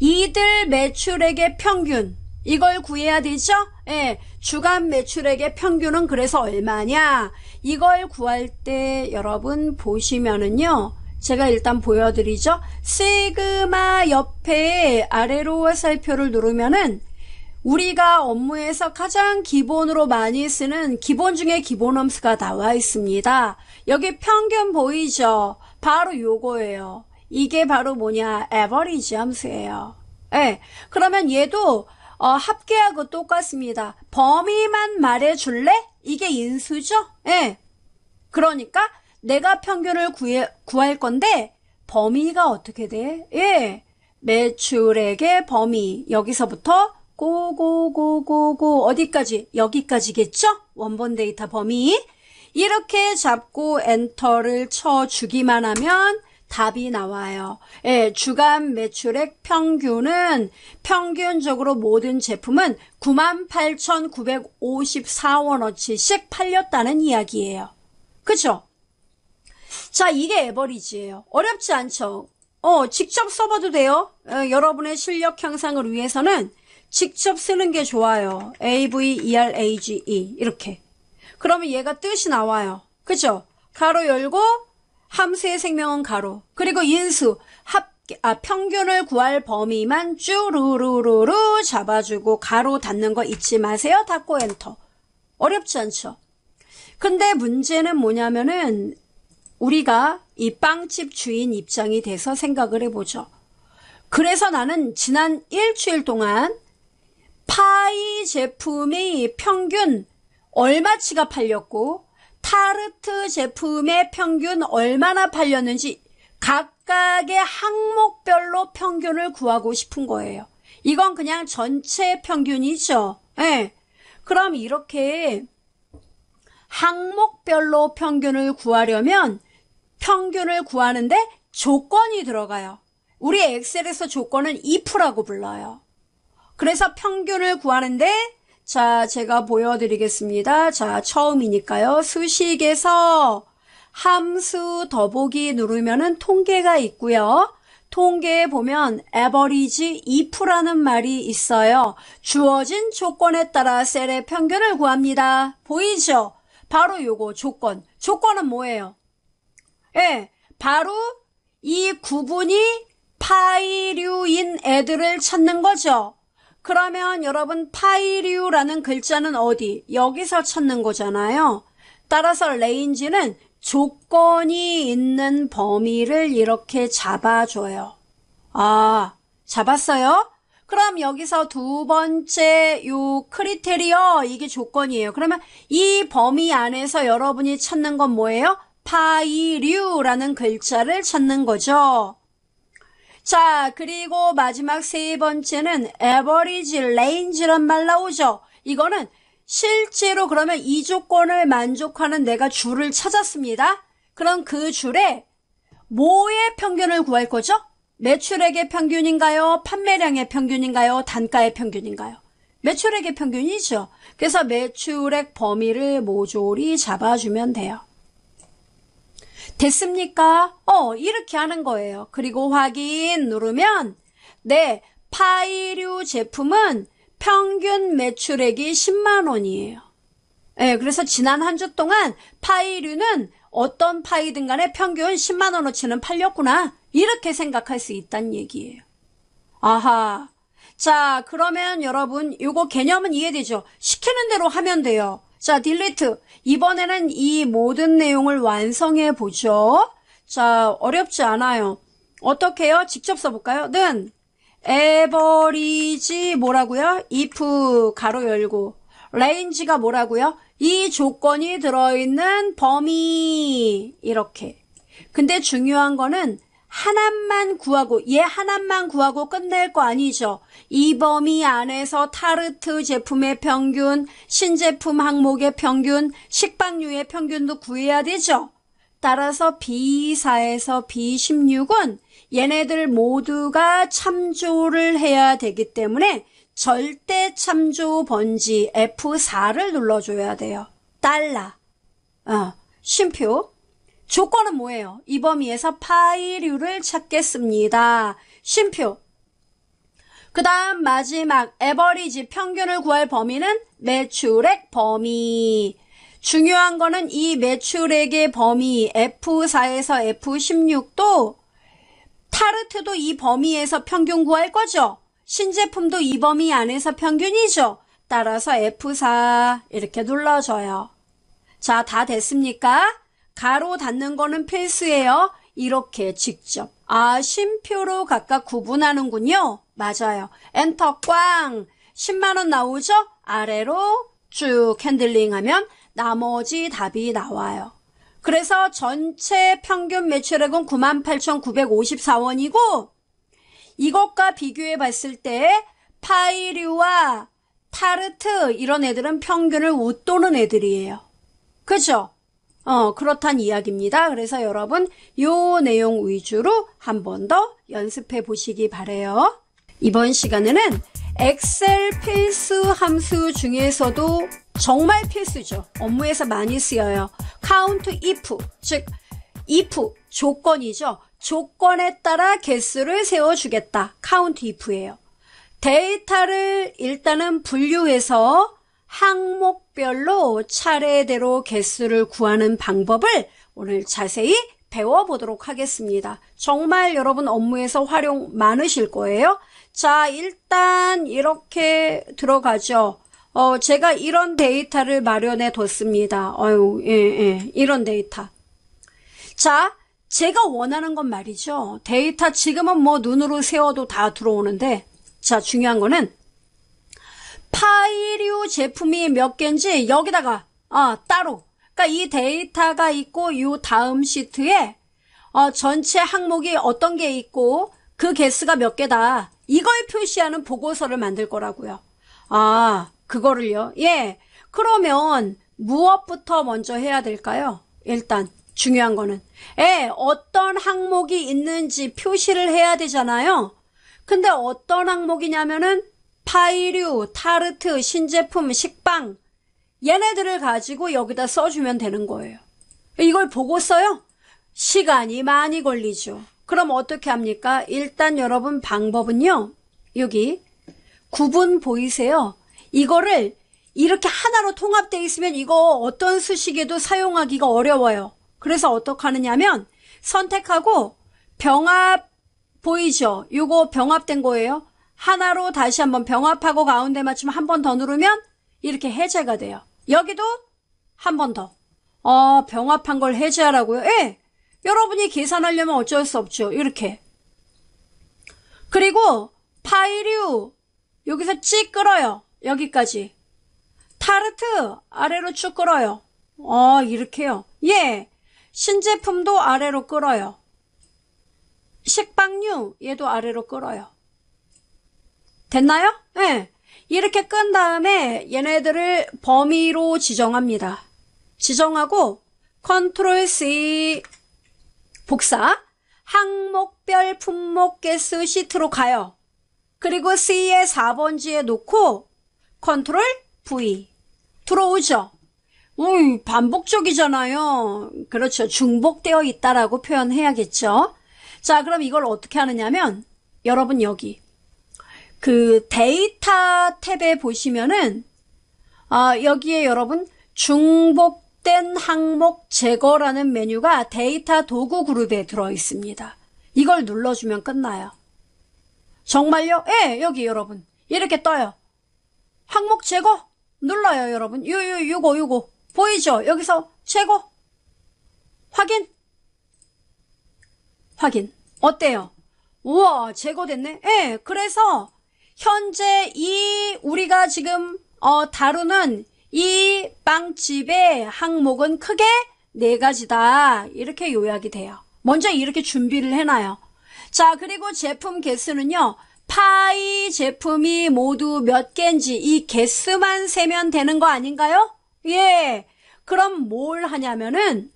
이들 매출액의 평균. 이걸 구해야 되죠? 예, 주간 매출액의 평균은 그래서 얼마냐? 이걸 구할 때 여러분 보시면은요. 제가 일단 보여드리죠. 세그마 옆에 아래로 화살표를 누르면은 우리가 업무에서 가장 기본으로 많이 쓰는 기본 중에 기본 함수가 나와 있습니다. 여기 평균 보이죠? 바로 요거예요. 이게 바로 뭐냐? 에버리지 함수예요. 예. 네, 그러면 얘도 어, 합계하고 똑같습니다. 범위만 말해줄래? 이게 인수죠? 예. 네. 그러니까 내가 평균을 구해, 구할 건데 범위가 어떻게 돼? 예. 매출액의 범위 여기서부터 고고고고고 어디까지 여기까지겠죠? 원본 데이터 범위 이렇게 잡고 엔터를 쳐주기만 하면 답이 나와요. 예, 주간 매출액 평균은 평균적으로 모든 제품은 98,954원어치씩 팔렸다는 이야기예요. 그쵸? 자, 이게 에버리지예요. 어렵지 않죠? 어, 직접 써봐도 돼요. 어, 여러분의 실력 향상을 위해서는 직접 쓰는 게 좋아요. AVERAGE e. 이렇게. 그러면 얘가 뜻이 나와요. 그죠 가로 열고 함수의 생명은 가로. 그리고 인수, 합, 아, 평균을 구할 범위만 쭈루루루루 잡아주고 가로 닫는 거 잊지 마세요. 닫고 엔터. 어렵지 않죠? 근데 문제는 뭐냐면은 우리가 이 빵집 주인 입장이 돼서 생각을 해보죠. 그래서 나는 지난 일주일 동안 파이 제품이 평균 얼마치가 팔렸고 타르트 제품의 평균 얼마나 팔렸는지 각각의 항목별로 평균을 구하고 싶은 거예요. 이건 그냥 전체 평균이죠. 네. 그럼 이렇게 항목별로 평균을 구하려면 평균을 구하는데 조건이 들어가요. 우리 엑셀에서 조건은 if라고 불러요. 그래서 평균을 구하는데 자, 제가 보여드리겠습니다. 자, 처음이니까요. 수식에서 함수 더보기 누르면은 통계가 있고요. 통계에 보면 average if라는 말이 있어요. 주어진 조건에 따라 셀의 평균을 구합니다. 보이죠? 바로 요거 조건. 조건은 뭐예요? 예, 바로 이 구분이 파이류인 애들을 찾는 거죠. 그러면 여러분 파이류라는 글자는 어디? 여기서 찾는 거잖아요. 따라서 레인지는 조건이 있는 범위를 이렇게 잡아줘요. 아, 잡았어요? 그럼 여기서 두 번째 요 크리테리어 이게 조건이에요. 그러면 이 범위 안에서 여러분이 찾는 건 뭐예요? 파이류라는 글자를 찾는 거죠. 자, 그리고 마지막 세 번째는 average range란 말 나오죠. 이거는 실제로 그러면 이 조건을 만족하는 내가 줄을 찾았습니다. 그럼 그 줄에 뭐의 평균을 구할 거죠? 매출액의 평균인가요? 판매량의 평균인가요? 단가의 평균인가요? 매출액의 평균이죠. 그래서 매출액 범위를 모조리 잡아주면 돼요. 됐습니까? 어, 이렇게 하는 거예요. 그리고 확인 누르면 네, 파이류 제품은 평균 매출액이 10만 원이에요. 네, 그래서 지난 한 주 동안 파이류는 어떤 파이든 간에 평균 10만 원어치는 팔렸구나. 이렇게 생각할 수 있다는 얘기예요. 아하. 자, 그러면 여러분, 요거 개념은 이해되죠? 시키는 대로 하면 돼요. 자, 딜리트. 이번에는 이 모든 내용을 완성해 보죠. 자, 어렵지 않아요. 어떻게요? 해 직접 써볼까요? 는 에버리지 뭐라고요? if 가로 열고 레인지가 뭐라고요? 이 조건이 들어있는 범위 이렇게 근데 중요한 거는 하나만 구하고 얘 하나만 구하고 끝낼 거 아니죠. 이 범위 안에서 타르트 제품의 평균, 신제품 항목의 평균, 식빵류의 평균도 구해야 되죠. 따라서 B4에서 B16은 얘네들 모두가 참조를 해야 되기 때문에 절대 참조 번지 F4를 눌러줘야 돼요. 달러 어, 쉼표. 조건은 뭐예요? 이 범위에서 파이류를 찾겠습니다. 쉼표. 그 다음 마지막 에버리지 평균을 구할 범위는 매출액 범위. 중요한 거는 이 매출액의 범위 F4에서 F16도 타르트도 이 범위에서 평균 구할 거죠. 신제품도 이 범위 안에서 평균이죠. 따라서 F4 이렇게 눌러줘요. 자, 다 됐습니까? 가로 닫는 거는 필수예요. 이렇게 직접 아 쉼표로 각각 구분하는군요. 맞아요. 엔터 꽝 10만원 나오죠? 아래로 쭉 핸들링하면 나머지 답이 나와요. 그래서 전체 평균 매출액은 98,954원이고 이것과 비교해 봤을 때 파이류와 타르트 이런 애들은 평균을 웃도는 애들이에요. 그죠? 어, 그렇단 이야기입니다. 그래서 여러분 요 내용 위주로 한 번 더 연습해 보시기 바래요. 이번 시간에는 엑셀 필수 함수 중에서도 정말 필수죠. 업무에서 많이 쓰여요. count if, 즉 if 조건이죠. 조건에 따라 개수를 세워주겠다. count if예요. 데이터를 일단은 분류해서 항목별로 차례대로 개수를 구하는 방법을 오늘 자세히 배워보도록 하겠습니다. 정말 여러분 업무에서 활용 많으실 거예요. 자, 일단 이렇게 들어가죠. 어, 제가 이런 데이터를 마련해 뒀습니다. 어유, 예, 예, 이런 데이터. 자, 제가 원하는 건 말이죠. 데이터 지금은 뭐 눈으로 세워도 다 들어오는데, 자, 중요한 거는 파일류 제품이 몇 개인지 여기다가 아, 따로 그러니까 이 데이터가 있고 이 다음 시트에 어, 전체 항목이 어떤 게 있고 그 개수가 몇 개다 이걸 표시하는 보고서를 만들 거라고요. 아 그거를요? 예 그러면 무엇부터 먼저 해야 될까요? 일단 중요한 거는 예 어떤 항목이 있는지 표시를 해야 되잖아요. 근데 어떤 항목이냐면은 파이류, 타르트, 신제품, 식빵 얘네들을 가지고 여기다 써주면 되는 거예요. 이걸 보고 써요? 시간이 많이 걸리죠. 그럼 어떻게 합니까? 일단 여러분 방법은요. 여기 구분 보이세요? 이거를 이렇게 하나로 통합되어 있으면 이거 어떤 수식에도 사용하기가 어려워요. 그래서 어떻게 하느냐면 선택하고 병합 보이죠? 이거 병합된 거예요. 하나로 다시 한번 병합하고 가운데 맞춤 한 번 더 누르면 이렇게 해제가 돼요. 여기도 한 번 더. 어, 병합한 걸 해제하라고요? 예! 여러분이 계산하려면 어쩔 수 없죠. 이렇게. 그리고 파이류 여기서 찌 끌어요. 여기까지. 타르트 아래로 쭉 끌어요. 어, 이렇게요. 예. 신제품도 아래로 끌어요. 식빵류 얘도 아래로 끌어요. 됐나요? 예. 네. 이렇게 끈 다음에 얘네들을 범위로 지정합니다. 지정하고 컨트롤 C 복사 항목별 품목 개수 시트로 가요. 그리고 C의 4번지에 놓고 컨트롤 V 들어오죠. 음, 반복적이잖아요. 그렇죠. 중복되어 있다라고 표현해야겠죠. 자, 그럼 이걸 어떻게 하느냐면 여러분 여기 그 데이터 탭에 보시면은 아, 여기에 여러분 중복된 항목 제거라는 메뉴가 데이터 도구 그룹에 들어 있습니다. 이걸 눌러주면 끝나요. 정말요? 예, 여기 여러분 이렇게 떠요. 항목 제거 눌러요, 여러분. 요, 요, 요거, 요거. 보이죠? 여기서 제거. 확인. 확인. 어때요? 우와, 제거됐네? 예, 그래서 현재 이 우리가 지금 어, 다루는 이 빵집의 항목은 크게 네 가지다. 이렇게 요약이 돼요. 먼저 이렇게 준비를 해놔요. 자, 그리고 제품 개수는요. 파이 제품이 모두 몇 개인지 이 개수만 세면 되는 거 아닌가요? 예. 그럼 뭘 하냐면은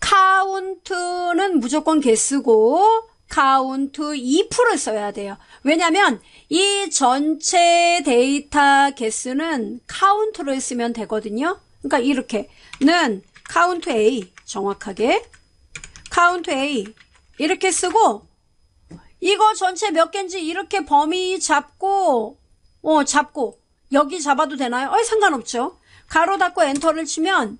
카운트는 무조건 개수고 카운트 2%를 써야 돼요. 왜냐면 하이 전체 데이터 개수는 카운트로했으면 되거든요. 그러니까 이렇게는 카운트 A 정확하게 카운트 A 이렇게 쓰고 이거 전체 몇 개인지 이렇게 범위 잡고 어 잡고 여기 잡아도 되나요? 어 상관없죠. 가로 닫고 엔터를 치면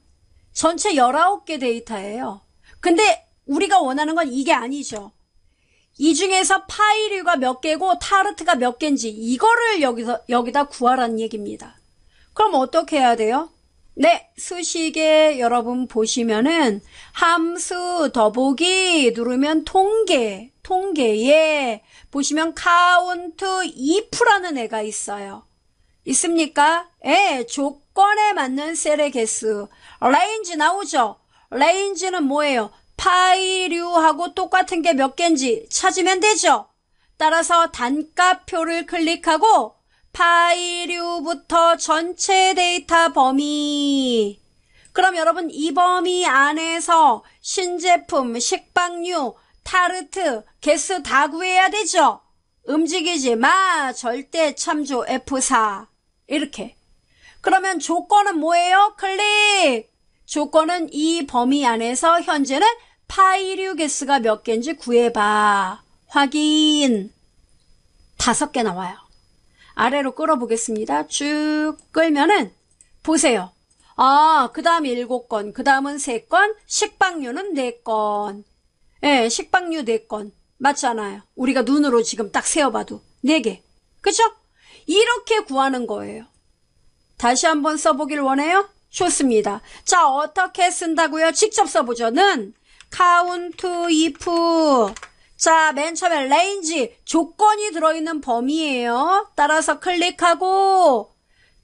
전체 19개 데이터예요. 근데 우리가 원하는 건 이게 아니죠. 이 중에서 파이류가 몇 개고 타르트가 몇 개인지 이거를 여기서 여기다 구하라는 얘기입니다. 그럼 어떻게 해야 돼요? 네, 수식에 여러분 보시면은 함수 더보기 누르면 통계, 통계에 보시면 카운트 if라는 애가 있어요. 있습니까? 예, 조건에 맞는 셀의 개수. 레인지 나오죠? 레인지는 뭐예요? 파이류하고 똑같은 게 몇 개인지 찾으면 되죠. 따라서 단가표를 클릭하고 파이류부터 전체 데이터 범위 그럼 여러분 이 범위 안에서 신제품, 식빵류, 타르트, 개수 다 구해야 되죠. 움직이지 마. 절대 참조 F4. 이렇게. 그러면 조건은 뭐예요? 클릭! 조건은 이 범위 안에서 현재는 파이류 개수가 몇 개인지 구해봐. 확인. 다섯 개 나와요. 아래로 끌어보겠습니다. 쭉 끌면은 보세요. 아, 그 다음 일곱 건, 그 다음은 세 건, 식빵류는 네 건. 예, 식빵류 네 건. 맞잖아요. 우리가 눈으로 지금 딱 세어봐도 네 개. 그쵸? 이렇게 구하는 거예요. 다시 한번 써보길 원해요. 좋습니다. 자, 어떻게 쓴다고요? 직접 써보죠. 는 카운트 이프 자, 맨 처음에 레인지 조건이 들어있는 범위예요. 따라서 클릭하고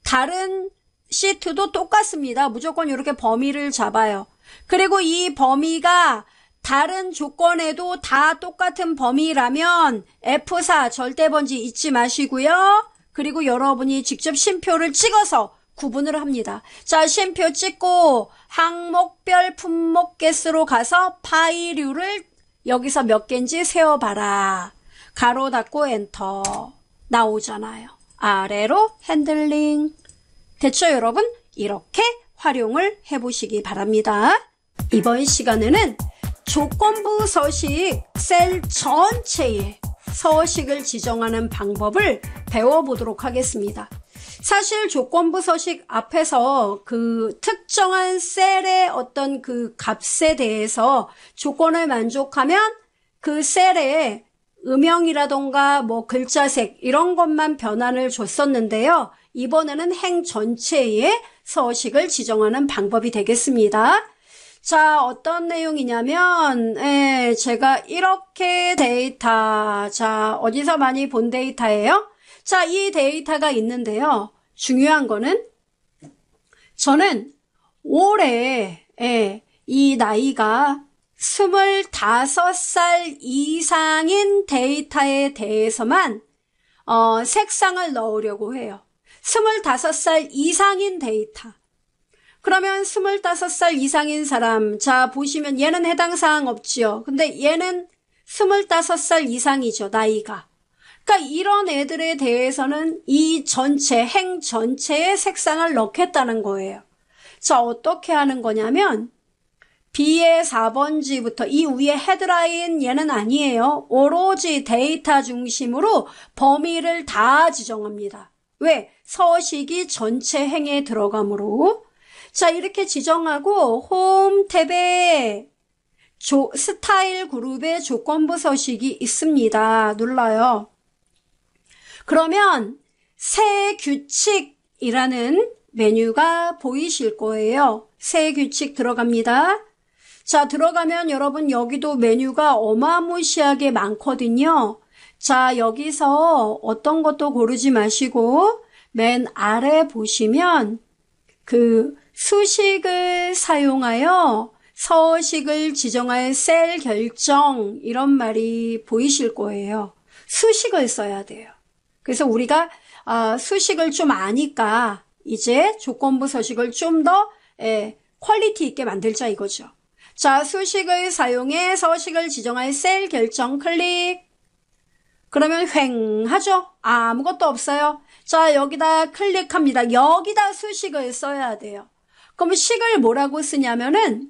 다른 시트도 똑같습니다. 무조건 이렇게 범위를 잡아요. 그리고 이 범위가 다른 조건에도 다 똑같은 범위라면 F4 절대번지 잊지 마시고요. 그리고 여러분이 직접 심표를 찍어서 구분을 합니다. 자, 쉼표 찍고 항목별 품목 개수로 가서 파이류를 여기서 몇 개인지 세어봐라. 가로 닫고 엔터 나오잖아요. 아래로 핸들링. 대체 여러분 이렇게 활용을 해보시기 바랍니다. 이번 시간에는 조건부 서식 셀 전체에 서식을 지정하는 방법을 배워보도록 하겠습니다. 사실 조건부 서식 앞에서 그 특정한 셀의 어떤 그 값에 대해서 조건을 만족하면 그 셀에 음영이라던가 뭐 글자색 이런 것만 변환을 줬었는데요. 이번에는 행 전체의 서식을 지정하는 방법이 되겠습니다. 자 어떤 내용이냐면 예, 제가 이렇게 데이터 자 어디서 많이 본 데이터예요? 자 이 데이터가 있는데요. 중요한 거는 저는 올해 예, 이 나이가 25살 이상인 데이터에 대해서만 어, 색상을 넣으려고 해요. 25살 이상인 데이터. 그러면 25살 이상인 사람, 자 보시면 얘는 해당 사항 없지요. 근데 얘는 25살 이상이죠, 나이가. 그러니까 이런 애들에 대해서는 이 전체 행 전체에 색상을 넣겠다는 거예요. 자 어떻게 하는 거냐면 B의 4번지부터 이 위에 헤드라인 얘는 아니에요. 오로지 데이터 중심으로 범위를 다 지정합니다. 왜? 서식이 전체 행에 들어가므로 자 이렇게 지정하고 홈 탭에 조, 스타일 그룹의 조건부 서식이 있습니다. 눌러요. 그러면 새 규칙이라는 메뉴가 보이실 거예요. 새 규칙 들어갑니다. 자, 들어가면 여러분 여기도 메뉴가 어마무시하게 많거든요. 자, 여기서 어떤 것도 고르지 마시고 맨 아래 보시면 그 수식을 사용하여 서식을 지정할 셀 결정 이런 말이 보이실 거예요. 수식을 써야 돼요. 그래서 우리가 어, 수식을 좀 아니까 이제 조건부 서식을 좀더 예, 퀄리티 있게 만들자 이거죠. 자, 수식을 사용해 서식을 지정할 셀 결정 클릭. 그러면 횡 하죠? 아무것도 없어요. 자, 여기다 클릭합니다. 여기다 수식을 써야 돼요. 그럼 식을 뭐라고 쓰냐면은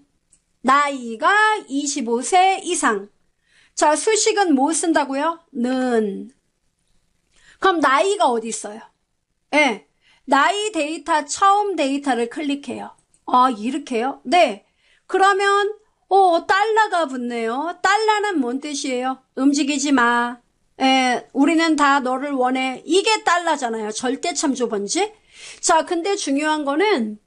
나이가 25세 이상. 자, 수식은 뭐 쓴다고요? 는. 그럼 나이가 어디 있어요? 예. 네. 나이 데이터 처음 데이터를 클릭해요. 아 이렇게요? 네. 그러면 오 어, 달러가 붙네요. 달러는 뭔 뜻이에요? 움직이지 마. 예, 우리는 다 너를 원해. 이게 달러잖아요. 절대 참조 번지. 자, 근데 중요한 거는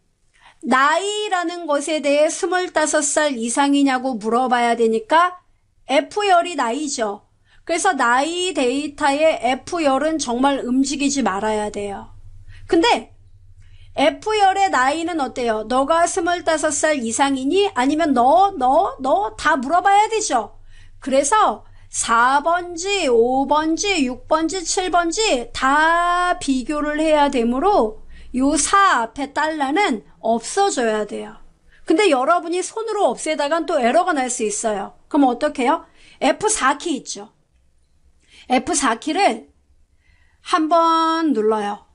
나이라는 것에 대해 2 5살 이상이냐고 물어봐야 되니까 F열이 나이죠. 그래서 나이 데이터의 F열은 정말 움직이지 말아야 돼요. 근데 F열의 나이는 어때요? 너가 25살 이상이니? 아니면 너, 너, 너 다 물어봐야 되죠. 그래서 4번지, 5번지, 6번지, 7번지 다 비교를 해야 되므로 요4 앞에 달러는 없어져야 돼요. 근데 여러분이 손으로 없애다간 또 에러가 날 수 있어요. 그럼 어떻게 해요? F4키 있죠. F4키를 한번 눌러요.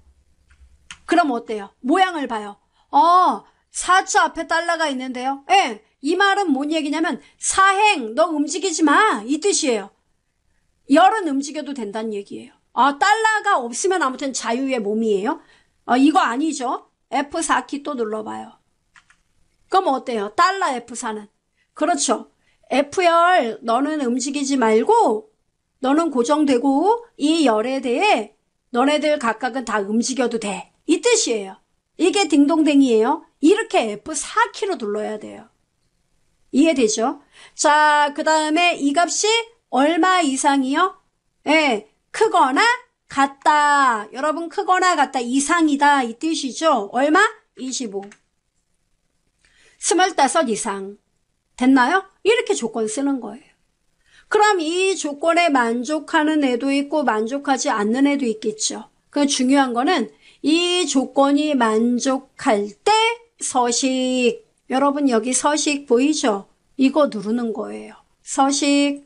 그럼 어때요? 모양을 봐요. 어, 4초 앞에 달러가 있는데요. 예, 이 말은 뭔 얘기냐면 사행, 너 움직이지 마. 이 뜻이에요. 열은 움직여도 된다는 얘기예요. 아, 달러가 없으면 아무튼 자유의 몸이에요. 아, 이거 아니죠. F4키 또 눌러봐요. 그럼 어때요? 달러 F4는. 그렇죠. F열 너는 움직이지 말고 너는 고정되고 이 열에 대해 너네들 각각은 다 움직여도 돼. 이 뜻이에요. 이게 딩동댕이에요. 이렇게 F4키로 눌러야 돼요. 이해되죠? 자, 그 다음에 이 값이 얼마 이상이요? 예, 네, 크거나 같다. 여러분 크거나 같다 이상이다 이 뜻이죠. 얼마? 25. 25 이상. 됐나요? 이렇게 조건 쓰는 거예요. 그럼 이 조건에 만족하는 애도 있고 만족하지 않는 애도 있겠죠. 그 중요한 거는 이 조건이 만족할 때 서식. 여러분 여기 서식 보이죠? 이거 누르는 거예요. 서식.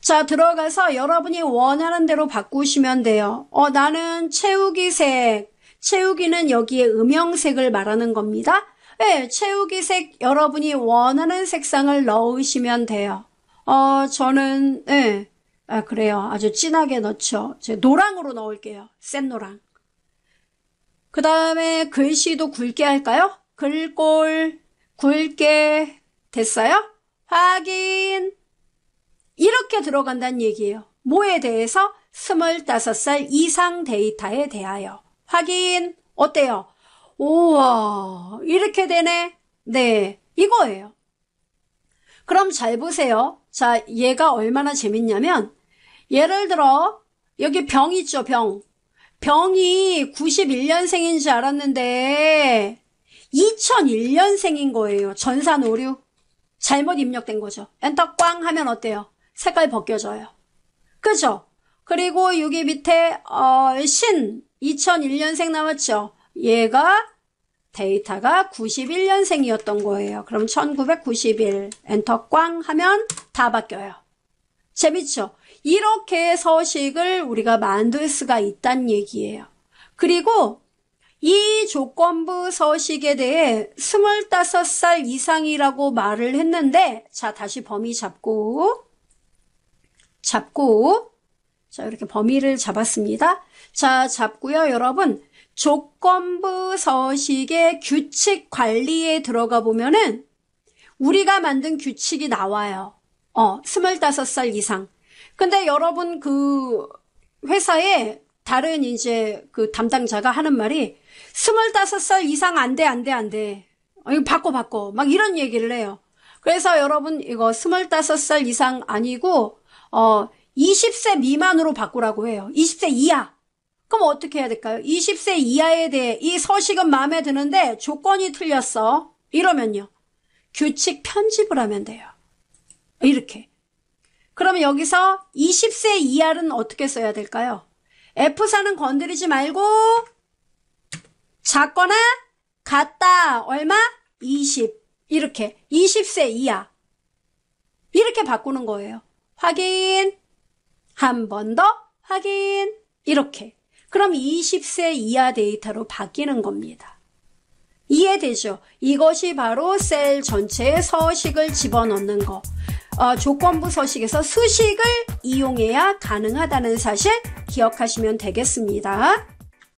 자, 들어가서 여러분이 원하는 대로 바꾸시면 돼요. 어, 나는 채우기색. 채우기는 여기에 음영색을 말하는 겁니다. 네, 채우기색 여러분이 원하는 색상을 넣으시면 돼요. 어, 저는, 예. 아, 그래요. 아주 진하게 넣죠. 제 노랑으로 넣을게요. 센 노랑. 그 다음에 글씨도 굵게 할까요? 글꼴 굵게 됐어요? 확인. 이렇게 들어간다는 얘기예요. 뭐에 대해서? 25살 이상 데이터에 대하여. 확인. 어때요? 우와 이렇게 되네. 네, 이거예요. 그럼 잘 보세요. 자, 얘가 얼마나 재밌냐면 예를 들어 여기 병 있죠, 병. 병이 91년생인 줄 알았는데 2001년생인 거예요. 전산 오류. 잘못 입력된 거죠. 엔터 꽝 하면 어때요? 색깔 벗겨져요. 그죠? 그리고 여기 밑에 어, 신 2001년생 나왔죠. 얘가 데이터가 91년생이었던 거예요. 그럼 1991 엔터 꽝 하면 다 바뀌어요. 재밌죠? 이렇게 서식을 우리가 만들 수가 있단 얘기예요. 그리고 이 조건부 서식에 대해 25살 이상이라고 말을 했는데 자 다시 범위 잡고 잡고 자 이렇게 범위를 잡았습니다. 자 잡고요 여러분 조건부 서식의 규칙 관리에 들어가 보면은 우리가 만든 규칙이 나와요. 어, 25살 이상. 근데 여러분 그 회사에 다른 이제 그 담당자가 하는 말이 25살 이상 안 돼, 안 돼, 안 돼. 어, 이거 바꿔, 바꿔. 막 이런 얘기를 해요. 그래서 여러분 이거 25살 이상 아니고, 어, 20세 미만으로 바꾸라고 해요. 20세 이하. 그럼 어떻게 해야 될까요? 20세 이하에 대해 이 서식은 마음에 드는데 조건이 틀렸어. 이러면요. 규칙 편집을 하면 돼요. 이렇게. 그러면 여기서 20세 이하는 어떻게 써야 될까요? f 4는 건드리지 말고 작거나 같다. 얼마? 20. 이렇게. 20세 이하. 이렇게 바꾸는 거예요. 확인. 한 번 더 확인. 이렇게. 그럼 20세 이하 데이터로 바뀌는 겁니다. 이해되죠? 이것이 바로 셀 전체에 서식을 집어넣는 거. 어, 조건부 서식에서 수식을 이용해야 가능하다는 사실 기억하시면 되겠습니다.